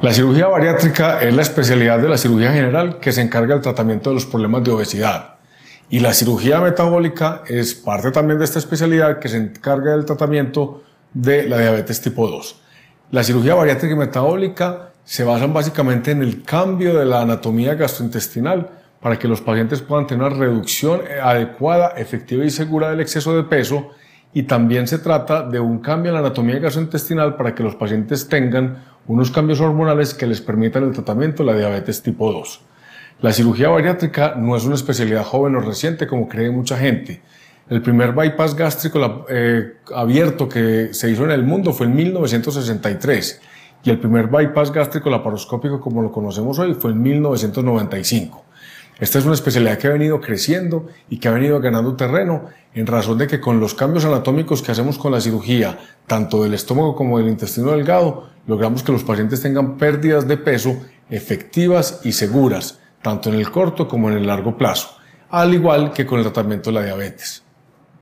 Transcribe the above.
La cirugía bariátrica es la especialidad de la cirugía general que se encarga del tratamiento de los problemas de obesidad. Y la cirugía metabólica es parte también de esta especialidad que se encarga del tratamiento de la diabetes tipo 2. La cirugía bariátrica y metabólica se basan básicamente en el cambio de la anatomía gastrointestinal para que los pacientes puedan tener una reducción adecuada, efectiva y segura del exceso de peso y también se trata de un cambio en la anatomía gastrointestinal para que los pacientes tengan unos cambios hormonales que les permitan el tratamiento de la diabetes tipo 2. La cirugía bariátrica no es una especialidad joven o reciente como cree mucha gente. El primer bypass gástrico eh, abierto que se hizo en el mundo fue en 1963 y el primer bypass gástrico laparoscópico como lo conocemos hoy fue en 1995. Esta es una especialidad que ha venido creciendo y que ha venido ganando terreno en razón de que con los cambios anatómicos que hacemos con la cirugía, tanto del estómago como del intestino delgado, logramos que los pacientes tengan pérdidas de peso efectivas y seguras, tanto en el corto como en el largo plazo, al igual que con el tratamiento de la diabetes.